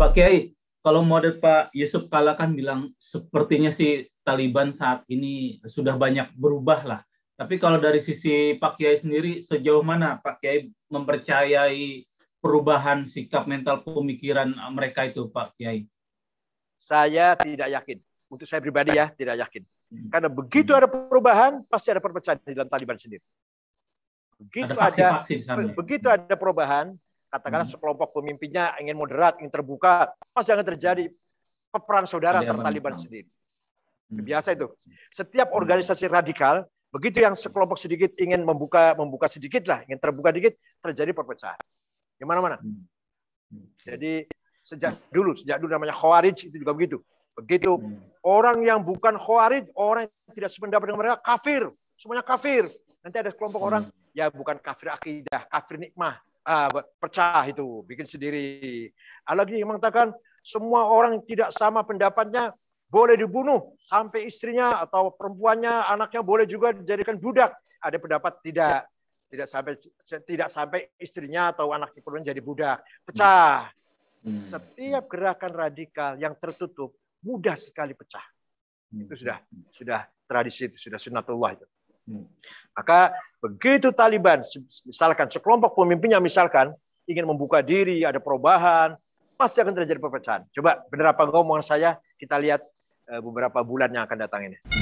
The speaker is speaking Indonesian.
Pak Kiai, kalau model Pak Yusuf Kala kan bilang sepertinya si Taliban saat ini sudah banyak berubah lah. Tapi kalau dari sisi Pak Kiai sendiri, sejauh mana Pak Kiai mempercayai perubahan sikap mental pemikiran eh, mereka itu Pak Kiai? Saya tidak yakin. Untuk saya pribadi ya, tidak yakin. Hmm. Karena begitu ada perubahan, pasti ada perpecahan di dalam Taliban sendiri. Begitu ada, faksi -faksi ada ya? begitu ada perubahan, katakanlah hmm. sekelompok pemimpinnya ingin moderat, ingin terbuka, pas jangan terjadi peperang saudara antara Taliban sendiri. Hmm. Biasa itu. Hmm. Setiap organisasi radikal, begitu yang sekelompok sedikit ingin membuka membuka sedikit lah, ingin terbuka dikit, terjadi perpecahan. Di mana-mana. Jadi sejak dulu, sejak dulu namanya Khawarij itu juga begitu. Begitu orang yang bukan Khawarij, orang yang tidak sependapat dengan mereka kafir, semuanya kafir. Nanti ada kelompok orang ya bukan kafir akidah, kafir nikmah, uh, pecah itu, bikin sendiri. Alagi lagi yang mengatakan semua orang tidak sama pendapatnya boleh dibunuh sampai istrinya atau perempuannya, anaknya boleh juga dijadikan budak. Ada pendapat tidak tidak sampai tidak sampai istrinya atau anaknya perempuan jadi budak. Pecah. Hmm. hmm. Setiap gerakan radikal yang tertutup mudah sekali pecah. Hmm. Itu sudah sudah tradisi itu sudah sunatullah itu. Hmm. Maka begitu Taliban, misalkan sekelompok pemimpinnya misalkan ingin membuka diri, ada perubahan, pasti akan terjadi perpecahan. Coba benar apa ngomongan saya, kita lihat eh, beberapa bulan yang akan datang ini.